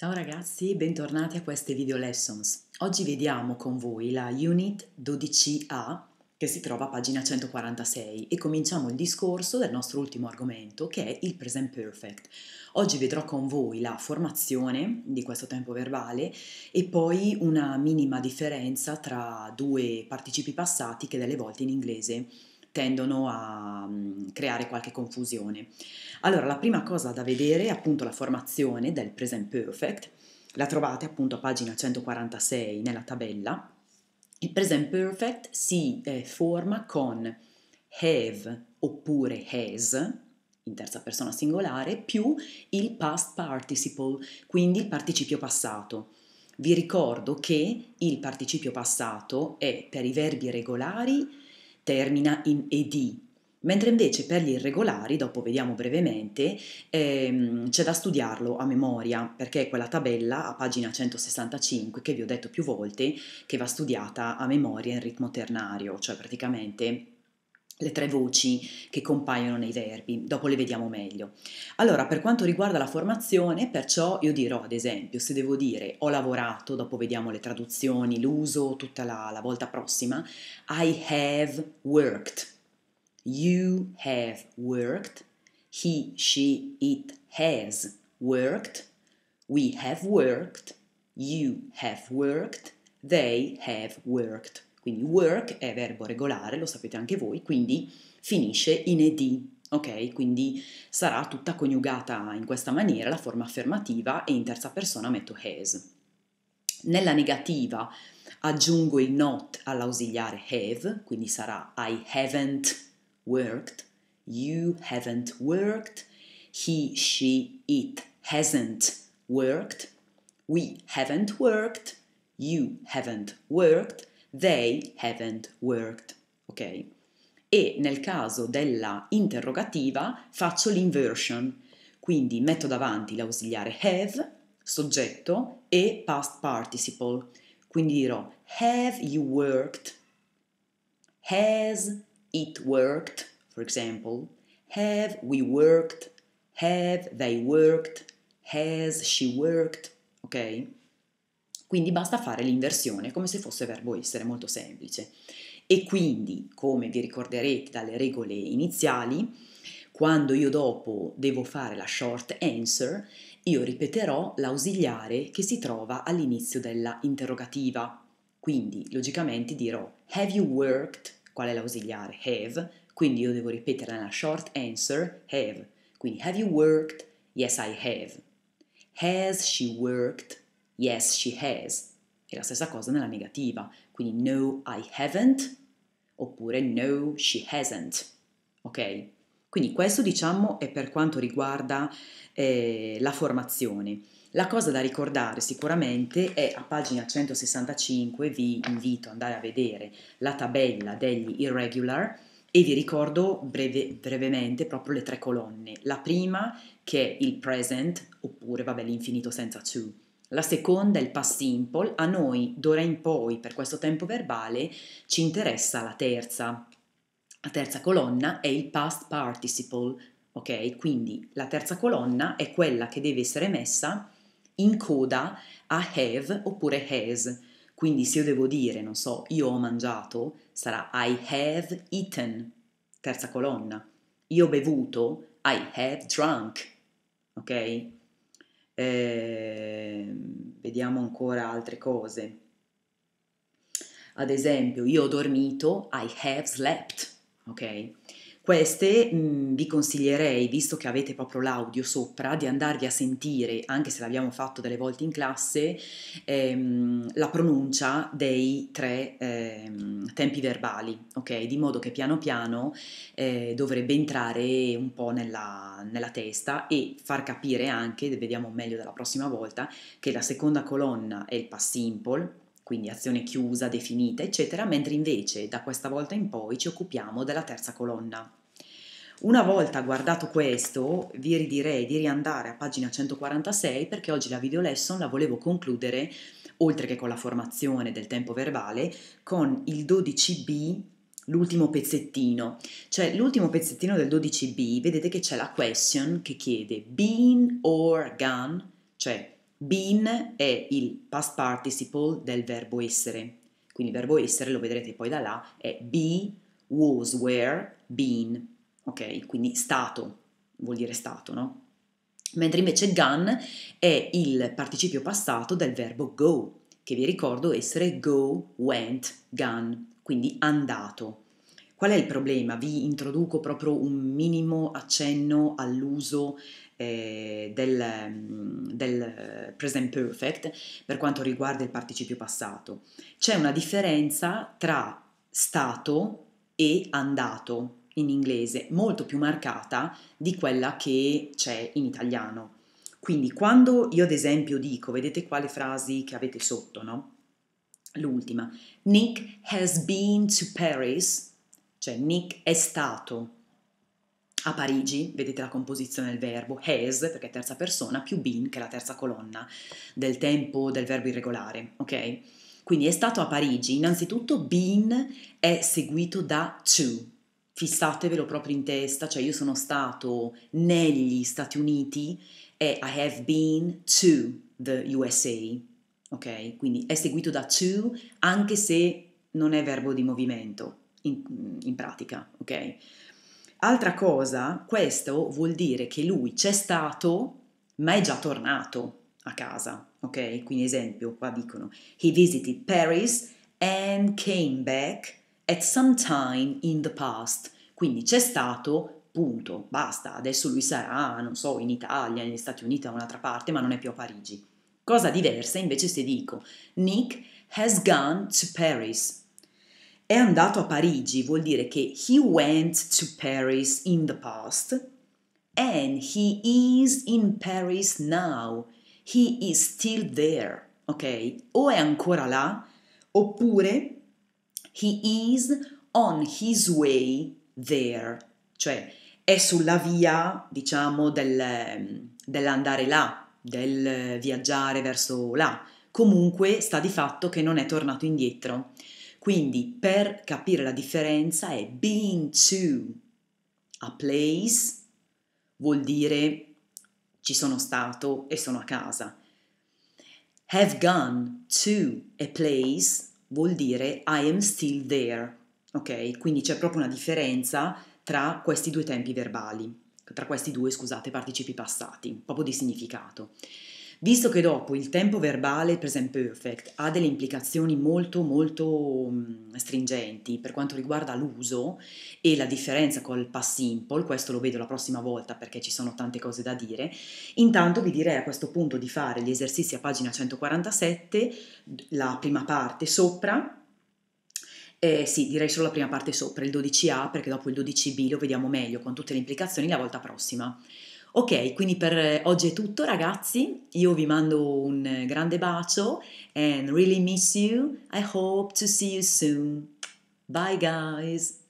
Ciao ragazzi, bentornati a queste video lessons. Oggi vediamo con voi la Unit 12A che si trova a pagina 146 e cominciamo il discorso del nostro ultimo argomento che è il present perfect. Oggi vedrò con voi la formazione di questo tempo verbale e poi una minima differenza tra due participi passati che delle volte in inglese tendono a mm, creare qualche confusione. Allora, la prima cosa da vedere è appunto la formazione del present perfect, la trovate appunto a pagina 146 nella tabella. Il present perfect si eh, forma con have oppure has, in terza persona singolare, più il past participle, quindi il participio passato. Vi ricordo che il participio passato è per i verbi regolari termina in ed, mentre invece per gli irregolari, dopo vediamo brevemente, ehm, c'è da studiarlo a memoria, perché è quella tabella a pagina 165 che vi ho detto più volte che va studiata a memoria in ritmo ternario, cioè praticamente le tre voci che compaiono nei verbi, dopo le vediamo meglio. Allora, per quanto riguarda la formazione, perciò io dirò, ad esempio, se devo dire ho lavorato, dopo vediamo le traduzioni, l'uso, tutta la, la volta prossima, I have worked, you have worked, he, she, it has worked, we have worked, you have worked, they have worked. Quindi work è verbo regolare, lo sapete anche voi, quindi finisce in ed, ok? Quindi sarà tutta coniugata in questa maniera, la forma affermativa e in terza persona metto has. Nella negativa aggiungo il not all'ausiliare have, quindi sarà I haven't worked, you haven't worked, he, she, it hasn't worked, we haven't worked, you haven't worked, They haven't worked. Ok? E nel caso della interrogativa faccio l'inversion, quindi metto davanti l'ausiliare have, soggetto e past participle. Quindi dirò have you worked? Has it worked? For example, have we worked? Have they worked? Has she worked? Ok? Quindi basta fare l'inversione come se fosse verbo essere, molto semplice. E quindi, come vi ricorderete dalle regole iniziali, quando io dopo devo fare la short answer, io ripeterò l'ausiliare che si trova all'inizio della interrogativa. Quindi logicamente dirò have you worked? Qual è l'ausiliare? Have. Quindi io devo ripetere nella short answer have. Quindi have you worked? Yes, I have. Has she worked? yes, she has. E la stessa cosa nella negativa, quindi no, I haven't, oppure no, she hasn't. Ok? Quindi questo diciamo è per quanto riguarda eh, la formazione. La cosa da ricordare sicuramente è a pagina 165, vi invito ad andare a vedere la tabella degli irregular e vi ricordo breve, brevemente proprio le tre colonne. La prima che è il present oppure vabbè l'infinito senza to la seconda è il past simple, a noi d'ora in poi per questo tempo verbale ci interessa la terza. La terza colonna è il past participle, ok? Quindi la terza colonna è quella che deve essere messa in coda a have oppure has. Quindi se io devo dire, non so, io ho mangiato, sarà I have eaten, terza colonna. Io ho bevuto, I have drunk, ok? eh, vediamo ancora altre cose. Ad esempio, io ho dormito, I have slept, ok? Queste mh, mhmm, vi consiglierei, visto che avete proprio l'audio sopra, di andarvi a sentire, anche se l'abbiamo fatto delle volte in classe, ehm, la pronuncia dei tre ehm, tempi verbali, ok? Di modo che piano piano eh, dovrebbe entrare un po' nella, nella testa e far capire anche, vediamo meglio dalla prossima volta, che la seconda colonna è il past simple, quindi azione chiusa, definita, eccetera, mentre invece da questa volta in poi ci occupiamo della terza colonna. Una volta guardato questo, vi ridirei di riandare a pagina 146 perché oggi la video lesson la volevo concludere, oltre che con la formazione del tempo verbale, con il 12b l'ultimo pezzettino, cioè l'ultimo pezzettino del 12b, vedete che c'è la question che chiede been or gone, cioè Been è il past participle del verbo essere, quindi il verbo essere, lo vedrete poi da là, è be, was, were, been, ok? Quindi stato, vuol dire stato, no? Mentre invece gone è il participio passato del verbo go, che vi ricordo essere go, went, gone, quindi andato. Qual è il problema? Vi introduco proprio un minimo accenno all'uso eh, del, mm, del eh, present perfect per quanto riguarda il participio passato. C'è una differenza tra stato e andato in inglese molto più marcata di quella che c'è in italiano. Quindi quando io ad esempio dico, vedete qua le frasi che avete sotto, no? L'ultima, Nick has been to Paris cioè Nick è stato a Parigi, vedete la composizione del verbo, has, perché è terza persona, più been, che è la terza colonna del tempo del verbo irregolare, ok? Quindi è stato a Parigi, innanzitutto been è seguito da to, fissatevelo proprio in testa, cioè io sono stato negli Stati Uniti e I have been to the USA, ok? Quindi è seguito da to anche se non è verbo di movimento, in, in pratica, ok? Altra cosa, questo vuol dire che lui c'è stato, ma è già tornato a casa, ok? Quindi esempio, qua dicono, he visited Paris and came back at some time in the past. Quindi c'è stato, punto, basta. Adesso lui sarà, non so, in Italia, negli Stati Uniti, da un'altra parte, ma non è più a Parigi. Cosa diversa invece se dico Nick has gone to Paris. È andato a Parigi vuol dire che he went to Paris in the past and he is in Paris now. He is still there, ok? O è ancora là oppure he is on his way there, cioè è sulla via, diciamo, del, ehm, dell'andare là, del viaggiare verso là. Comunque sta di fatto che non è tornato indietro. Quindi per capire la differenza è been to a place vuol dire ci sono stato e sono a casa. Have gone to a place vuol dire I am still there. Ok? Quindi c'è proprio una differenza tra questi due tempi verbali, tra questi due, scusate, participi passati, proprio di significato visto che dopo il tempo verbale, present perfect, ha delle implicazioni molto molto mm, stringenti per quanto riguarda l'uso e la differenza col past simple, questo lo vedo la prossima volta perché ci sono tante cose da dire, intanto vi direi a questo punto di fare gli esercizi a pagina 147, la prima parte sopra, eh, sì, direi solo la prima parte sopra, il 12A, perché dopo il 12B lo vediamo meglio con tutte le implicazioni la volta prossima. Ok, quindi per eh, oggi è tutto ragazzi, io vi mando un eh, grande bacio and really miss you, I hope to see you soon. Bye guys!